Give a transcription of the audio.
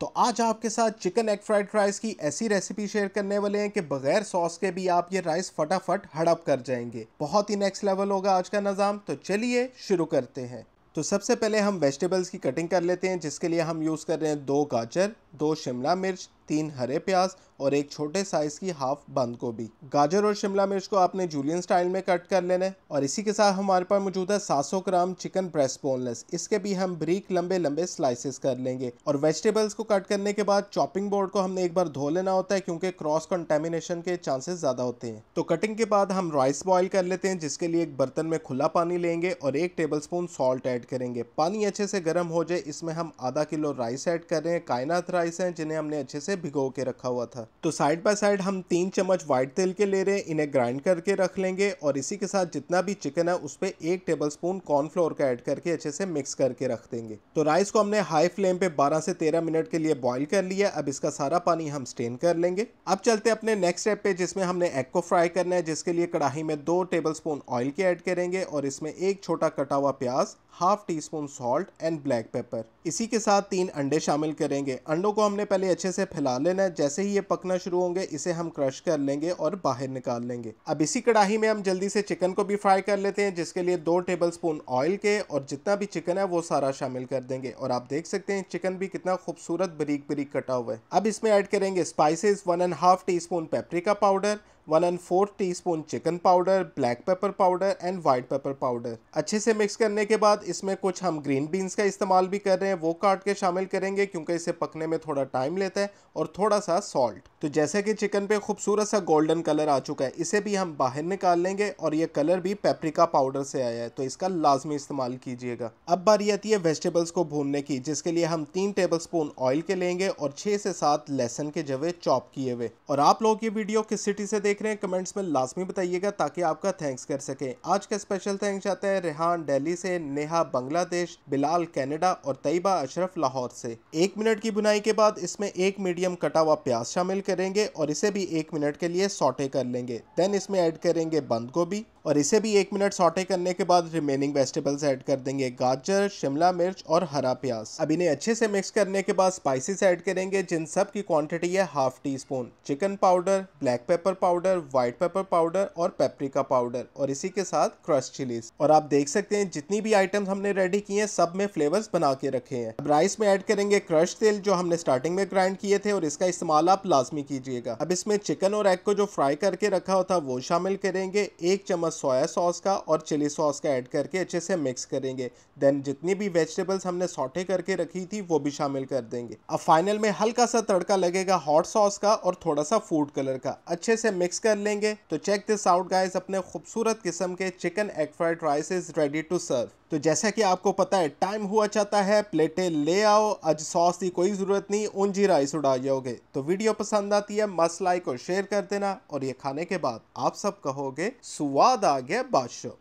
तो आज आपके साथ चिकन एग फ्राइड राइस की ऐसी रेसिपी शेयर करने वाले हैं कि बगैर सॉस के भी आप ये राइस फटाफट हड़प कर जाएंगे बहुत ही नेक्स्ट लेवल होगा आज का निज़ाम तो चलिए शुरू करते हैं तो सबसे पहले हम वेजिटेबल्स की कटिंग कर लेते हैं जिसके लिए हम यूज़ कर रहे हैं दो गाजर दो शिमला मिर्च तीन हरे प्याज और एक छोटे साइज़ की हाफ बंद गोभी गाजर और शिमला मिर्च को आपने जूलियन स्टाइल में कट कर लेना है और इसी के साथ हमारे पास मौजूद है 700 ग्राम चिकन ब्रेस्ट बोनलेस इसके भी हम ब्रीक लंबे लंबे स्लाइसिस कर लेंगे और वेजिटेबल्स को कट करने के बाद चॉपिंग बोर्ड को हमने एक बार धो लेना होता है क्योंकि क्रॉस कंटेमिनेशन के चांसेस ज़्यादा होते हैं तो कटिंग के बाद हम राइस बॉयल कर लेते हैं जिसके लिए एक बर्तन में खुला पानी लेंगे और एक टेबल स्पून सॉल्ट एड करेंगे पानी अच्छे से गर्म हो जाए इसमें हम आधा किलो राइस एड कर रहे हैं कायनाथ राइस है जिन्हें हमने अच्छे से से भिगो के रखा हुआ था तो साइड बाय साइड हम तीन चम्मच व्हाइट तेल के ले रहे हैं इन्हें ग्राइंड करके रख लेंगे और इसी के साथ जितना भी चिकन है उस पर एक टेबल स्पून कॉर्नफ्लोर का एड करके अच्छे से मिक्स करके रख देंगे तो राइस को हमने हाई फ्लेम पे बारह से तेरह मिनट के लिए बॉइल कर लिया अब इसका सारा पानी हम स्टेन कर लेंगे अब चलते अपने नेक्स्ट स्टेप पे जिसमें हमने एग को फ्राई करना है जिसके लिए कढ़ाई में दो टेबल स्पून ऑयल के एड करेंगे और इसमें एक छोटा कटा हुआ प्याज half teaspoon salt and black pepper इसी के साथ तीन अंडे शामिल करेंगे अंडों को हमने पहले अच्छे से फैला मिला लेना है जैसे ही ये पकना शुरू होंगे इसे हम क्रश कर लेंगे और बाहर निकाल लेंगे अब इसी कढ़ाई में हम जल्दी से चिकन को भी फ्राई कर लेते हैं जिसके लिए दो टेबल स्पून ऑयल के और जितना भी चिकन है वो सारा शामिल कर देंगे और आप देख सकते हैं चिकन भी कितना खूबसूरत बरीक बरीक कटा हुआ है अब इसमें ऐड करेंगे spices one and half teaspoon paprika powder one and fourth teaspoon chicken powder black pepper powder and white pepper powder अच्छे से मिक्स करने के बाद इसमें कुछ हम ग्रीन बीन्स का इस्तेमाल भी कर रहे हैं वो काट के शामिल करेंगे क्योंकि इसे पकने में थोड़ा टाइम लेता है और थोड़ा सा सॉल्ट तो जैसे कि चिकन पे खूबसूरत सा गोल्डन कलर आ चुका है इसे भी हम बाहर निकाल लेंगे और ये कलर भी पेपरिका पाउडर से आया है तो इसका लाजमी इस्तेमाल कीजिएगा अब बारी आती है वेजिटेबल्स को भूनने की जिसके लिए हम तीन टेबल स्पून ऑयल के लेंगे और छः से सात लहसन के जवे चॉप किए हुए और आप लोग ये वीडियो किस सिटी से देख रहे हैं कमेंट्स में लाजमी बताइएगा ताकि आपका थैंक्स कर सके आज का स्पेशल थैंक्स जाता है रेहान डेली से नेहा बांग्लादेश बिलाल कैनेडा और तयबा अशरफ लाहौर से एक मिनट की बुनाई के बाद इसमें एक मीडियम मीडियम कटा हुआ प्याज शामिल करेंगे और इसे भी एक मिनट के लिए सॉटे कर लेंगे देन इसमें ऐड करेंगे बंद गोभी और इसे भी एक मिनट सॉटे करने के बाद रिमेनिंग वेजिटेबल्स ऐड कर देंगे गाजर शिमला मिर्च और हरा प्याज अब इन्हें अच्छे से मिक्स करने के बाद स्पाइसेस ऐड करेंगे जिन सब की क्वांटिटी है half teaspoon chicken powder black pepper powder white pepper powder और पेपरिका पाउडर और इसी के साथ क्रश चिलीज और आप देख सकते हैं जितनी भी आइटम हमने रेडी की हैं सब में फ्लेवर्स बना के रखे हैं अब राइस में एड करेंगे क्रश तेल जो हमने स्टार्टिंग में ग्राइंड किए थे और इसका इस्तेमाल आप लाजमी कीजिएगा अब इसमें चिकन और एग को जो फ्राई करके रखा होता वो शामिल करेंगे एक चम्मच सोया सॉस का और चिली सॉस का ऐड करके अच्छे से मिक्स करेंगे देन जितनी भी वेजिटेबल्स हमने सॉटे करके रखी थी वो भी शामिल कर देंगे अब फाइनल में हल्का सा तड़का लगेगा हॉट सॉस का और थोड़ा सा फूड कलर का अच्छे से मिक्स कर लेंगे तो चेक दिस आउट गाइज अपने खूबसूरत किस्म के chicken egg fried rice is ready to serve तो जैसा कि आपको पता है टाइम हुआ चाहता है प्लेटें ले आओ आज सॉस की कोई ज़रूरत नहीं उन जी राइस उड़ा जाओगे तो वीडियो पसंद आती है मस्त लाइक और शेयर कर देना और ये खाने के बाद आप सब कहोगे स्वाद आ गया